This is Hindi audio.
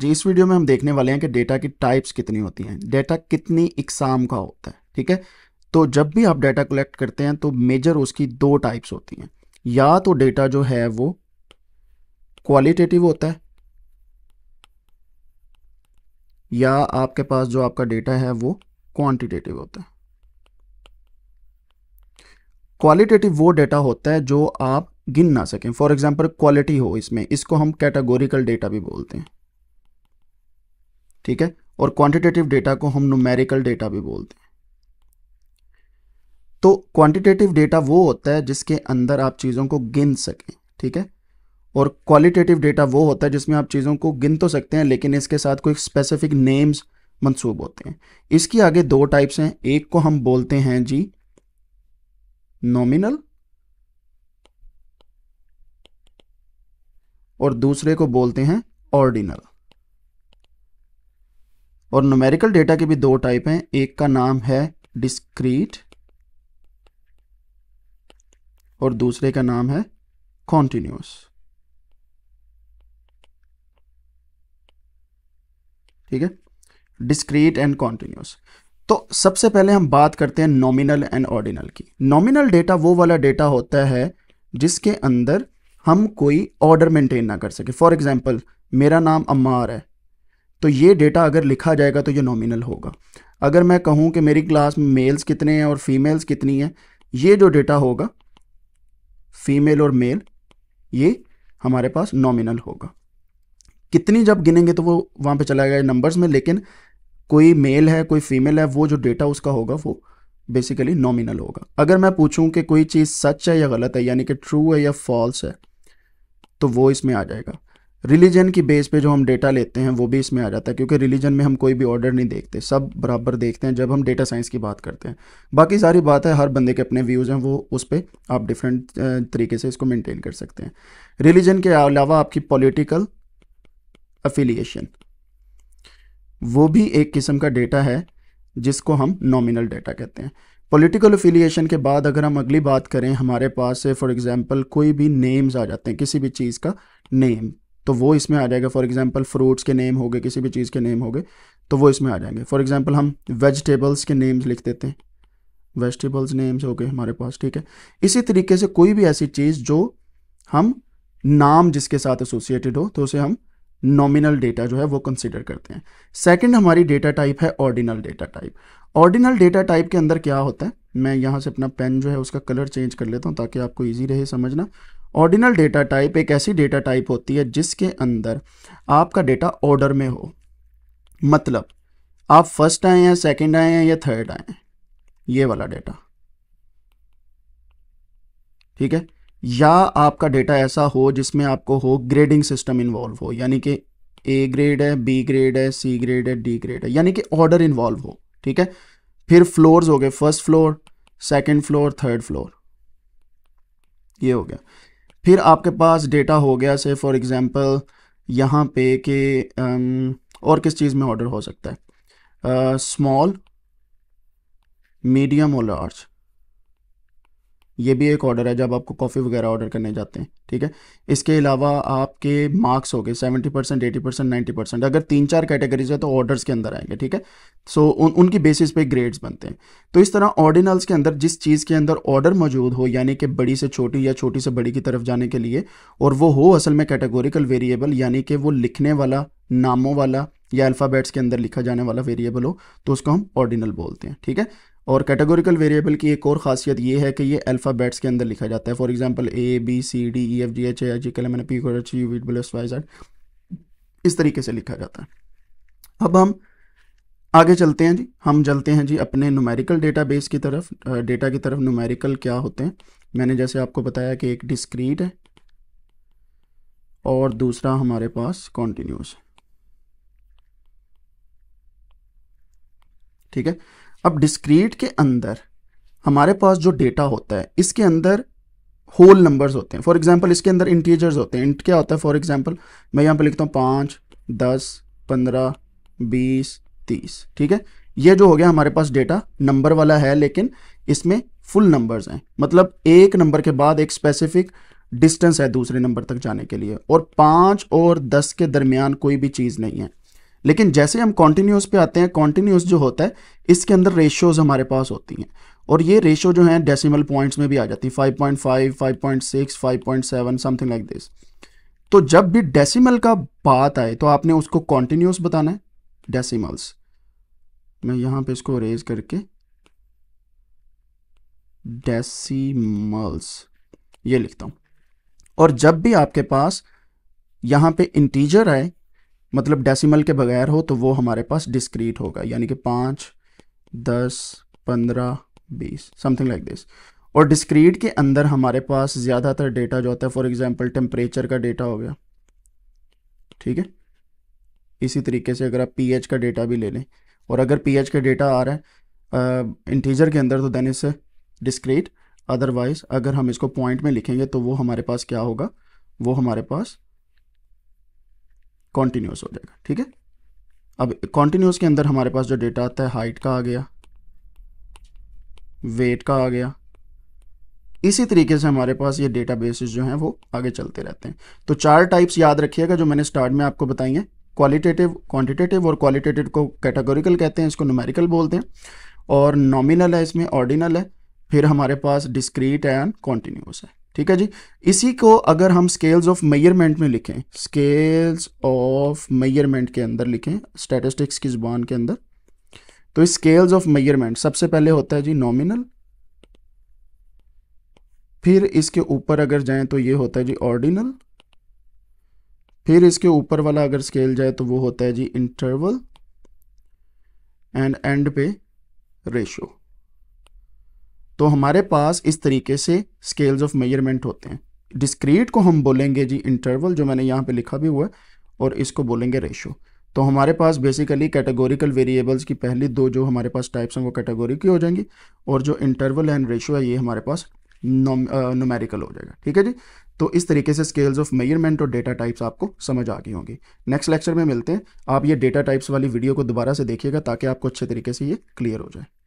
जी इस वीडियो में हम देखने वाले हैं कि डेटा की टाइप्स कितनी होती हैं डेटा कितनी इकसाम का होता है ठीक है तो जब भी आप डेटा कलेक्ट करते हैं तो मेजर उसकी दो टाइप्स होती हैं या तो डेटा जो है वो क्वालिटेटिव होता है या आपके पास जो आपका डेटा है वो क्वांटिटेटिव होता है क्वालिटेटिव वो डेटा होता है जो आप गिन ना सकें फॉर एग्जाम्पल क्वालिटी हो इसमें इसको हम कैटेगोरिकल डेटा भी बोलते हैं ठीक है और क्वांटिटेटिव डेटा को हम नुमेरिकल डेटा भी बोलते हैं तो क्वांटिटेटिव डेटा वो होता है जिसके अंदर आप चीज़ों को गिन सकें ठीक है और क्वालिटेटिव डेटा वो होता है जिसमें आप चीज़ों को गिन तो सकते हैं लेकिन इसके साथ कोई स्पेसिफिक नेम्स मंसूब होते हैं इसकी आगे दो टाइप्स हैं एक को हम बोलते हैं जी नॉमिनल और दूसरे को बोलते हैं ऑर्डिनल और न्यूमेरिकल डेटा के भी दो टाइप हैं एक का नाम है डिस्क्रीट और दूसरे का नाम है कॉन्टिन्यूस ठीक है डिस्क्रीट एंड कॉन्टिन्यूस तो सबसे पहले हम बात करते हैं नॉमिनल एंड ऑर्डिनल की नॉमिनल डेटा वो वाला डेटा होता है जिसके अंदर हम कोई ऑर्डर मेंटेन ना कर सके फॉर एग्जाम्पल मेरा नाम अम्मार है तो ये डेटा अगर लिखा जाएगा तो ये नॉमिनल होगा अगर मैं कहूँ कि मेरी क्लास में मेल्स कितने हैं और फीमेल्स कितनी हैं ये जो डेटा होगा फीमेल और मेल ये हमारे पास नॉमिनल होगा कितनी जब गिनेंगे तो वो वहाँ पे चला गया नंबर्स में लेकिन कोई मेल है कोई फीमेल है वो जो डेटा उसका होगा वो बेसिकली नॉमिनल होगा अगर मैं पूछूं कि कोई चीज़ सच है या गलत है यानी कि ट्रू है या फॉल्स है तो वो इसमें आ जाएगा रिलीजन की बेस पे जो हम डेटा लेते हैं वो भी इसमें आ जाता है क्योंकि रिलीजन में हम कोई भी ऑर्डर नहीं देखते सब बराबर देखते हैं जब हम डेटा साइंस की बात करते हैं बाकी सारी बात है हर बंदे के अपने व्यूज़ हैं वो उस पर आप डिफरेंट तरीके से इसको मेनटेन कर सकते हैं रिलीजन के अलावा आपकी पॉलिटिकल अफिलिएशन वो भी एक किस्म का डेटा है जिसको हम नॉमिनल डेटा कहते हैं पॉलिटिकल अफिलिएशन के बाद अगर हम अगली बात करें हमारे पास फॉर एग्जांपल कोई भी नेम्स आ जाते हैं किसी भी चीज़ का नेम तो वो इसमें आ जाएगा फॉर एग्जांपल फ्रूट्स के नेम हो गए किसी भी चीज़ के नेम हो गए तो वो इसमें आ जाएंगे फॉर एग्जांपल हम वेजिटेबल्स के नेम्स लिख देते हैं वेजिटेबल्स नेम्स हो गए हमारे पास ठीक है इसी तरीके से कोई भी ऐसी चीज़ जो हम नाम जिसके साथ एसोसिएटेड हो तो उसे हम नॉमिनल डेटा जो है वो कंसिडर करते हैं सेकेंड हमारी डेटा टाइप है ordinal data type ordinal data type के अंदर क्या होता है मैं यहाँ से अपना पेन जो है उसका कलर चेंज कर लेता हूँ ताकि आपको ईजी रहे समझना ऑर्डिनल डेटा टाइप एक ऐसी डेटा टाइप होती है जिसके अंदर आपका डेटा ऑर्डर में हो मतलब आप फर्स्ट आए हैं सेकंड आए हैं या थर्ड आए हैं ये वाला डेटा ठीक है या आपका डेटा ऐसा हो जिसमें आपको हो ग्रेडिंग सिस्टम इन्वॉल्व हो यानी कि ए ग्रेड है बी ग्रेड है सी ग्रेड है डी ग्रेड है यानी कि ऑर्डर इन्वॉल्व हो ठीक है फिर फ्लोर्स हो गए first floor second floor third floor ये हो गया फिर आपके पास डेटा हो गया से फॉर एग्ज़ाम्पल यहाँ पे कि um, और किस चीज़ में ऑर्डर हो सकता है स्मॉल मीडियम और लार्ज ये भी एक ऑर्डर है जब आपको कॉफ़ी वगैरह ऑर्डर करने जाते हैं ठीक है इसके अलावा आपके मार्क्स हो गए seventy percent eighty percent ninety percent अगर तीन चार कैटेगरीज है तो ऑर्डर्स के अंदर आएंगे ठीक है सो so, उन उनकी बेसिस पे ग्रेड्स बनते हैं तो इस तरह ऑर्डिनल्स के अंदर जिस चीज़ के अंदर ऑर्डर मौजूद हो यानी कि बड़ी से छोटी या छोटी से बड़ी की तरफ जाने के लिए और वो हो असल में कैटेगोरिकल वेरिएबल यानी कि वो लिखने वाला नामों वाला या अल्फ़ाबेट्स के अंदर लिखा जाने वाला वेरिएबल हो तो उसको हम ऑर्डिनल बोलते हैं ठीक है और कैटेगोरिकल वेरिएबल की एक और खासियत ये है कि ये अल्फ़ाबेट्स के अंदर लिखा जाता है for example A B C D E F G H I G K L P Q H U V W S Y Z इस तरीके से लिखा जाता है अब हम आगे चलते हैं जी हम चलते हैं जी अपने न्यूमेरिकल बेस की तरफ डेटा की तरफ नुमेरिकल क्या होते हैं मैंने जैसे आपको बताया कि एक डिस्क्रीट है और दूसरा हमारे पास कॉन्टीन्यूस ठीक है अब डिस्क्रीट के अंदर हमारे पास जो डेटा होता है इसके अंदर होल नंबर्स होते हैं फॉर एग्जांपल इसके अंदर इंटीजर्स होते हैं इंट क्या होता है फॉर एग्जांपल मैं यहाँ पे लिखता हूँ पाँच दस पंद्रह बीस तीस ठीक है ये जो हो गया हमारे पास डेटा नंबर वाला है लेकिन इसमें फुल नंबर्स हैं मतलब एक नंबर के बाद एक स्पेसिफिक डिस्टेंस है दूसरे नंबर तक जाने के लिए और पाँच और दस के दरमियान कोई भी चीज़ नहीं है लेकिन जैसे हम कॉन्टीन्यूस पे आते हैं कॉन्टीन्यूस जो होता है इसके अंदर रेशियोज हमारे पास होती हैं और ये रेशियो जो है डेसिमल पॉइंट्स में भी आ जाती है 5.5, 5.6, 5.7 समथिंग लाइक दिस तो जब भी डेसिमल का बात आए तो आपने उसको कॉन्टीन्यूस बताना है डेसिमल्स मैं यहाँ पे इसको रेज करके डेसिमल्स ये लिखता हूँ और जब भी आपके पास यहाँ पे इंटीजर आए मतलब डेसिमल के बगैर हो तो वो हमारे पास डिस्क्रीट होगा यानी कि पाँच दस पंद्रह बीस समथिंग लाइक दिस और डिस्क्रीट के अंदर हमारे पास ज़्यादातर डेटा जो होता है फॉर एग्जांपल टेम्परेचर का डेटा हो गया ठीक है इसी तरीके से अगर आप पीएच का डेटा भी ले लें और अगर पीएच का डेटा आ रहा है इंटीजर के अंदर तो देन इस डिस्क्रीट अदरवाइज़ अगर हम इसको पॉइंट में लिखेंगे तो वो हमारे पास क्या होगा वो हमारे पास कॉन्टीन्यूस हो जाएगा ठीक है अब कॉन्टीन्यूस के अंदर हमारे पास जो डेटा आता है हाइट का आ गया वेट का आ गया इसी तरीके से हमारे पास ये डेटा बेसिस जो हैं वो आगे चलते रहते हैं तो चार टाइप्स याद रखिएगा जो मैंने स्टार्ट में आपको बताई हैं क्वालिटेटिव क्वांटिटेटिव और क्वालिटेटिव को कैटेगोरिकल कहते हैं इसको न्यूमेरिकल बोलते हैं और नॉमिनल है इसमें ऑर्डिनल है फिर हमारे पास डिस्क्रीट एंड कॉन्टीन्यूस है ठीक है जी इसी को अगर हम स्केल्स ऑफ मेयरमेंट में लिखें स्केल्स ऑफ मेयरमेंट के अंदर लिखें स्टेटिस्टिक्स की जुबान के अंदर तो स्केल्स ऑफ मेयरमेंट सबसे पहले होता है जी नॉमिनल फिर इसके ऊपर अगर जाएं तो ये होता है जी ऑर्डिनल फिर इसके ऊपर वाला अगर स्केल जाए तो वो होता है जी इंटरवल एंड एंड पे रेशो तो हमारे पास इस तरीके से स्केल्स ऑफ मेजरमेंट होते हैं डिस्क्रीट को हम बोलेंगे जी इंटरवल जो मैंने यहाँ पे लिखा भी हुआ है और इसको बोलेंगे रेशो तो हमारे पास बेसिकली कैटेगोरिकल वेरिएबल्स की पहली दो जो हमारे पास टाइप्स हैं वो कैटेगोरी की हो जाएंगी और जो इंटरवल एंड रेशो है ये हमारे पास नोमेरिकल हो जाएगा ठीक है जी तो इस तरीके से स्केल्स ऑफ मेजरमेंट और डेटा टाइप्स आपको समझ आ गई होंगी नेक्स्ट लेक्चर में मिलते हैं आप ये डेटा टाइप्स वाली वीडियो को दोबारा से देखिएगा ताकि आपको अच्छे तरीके से ये क्लियर हो जाए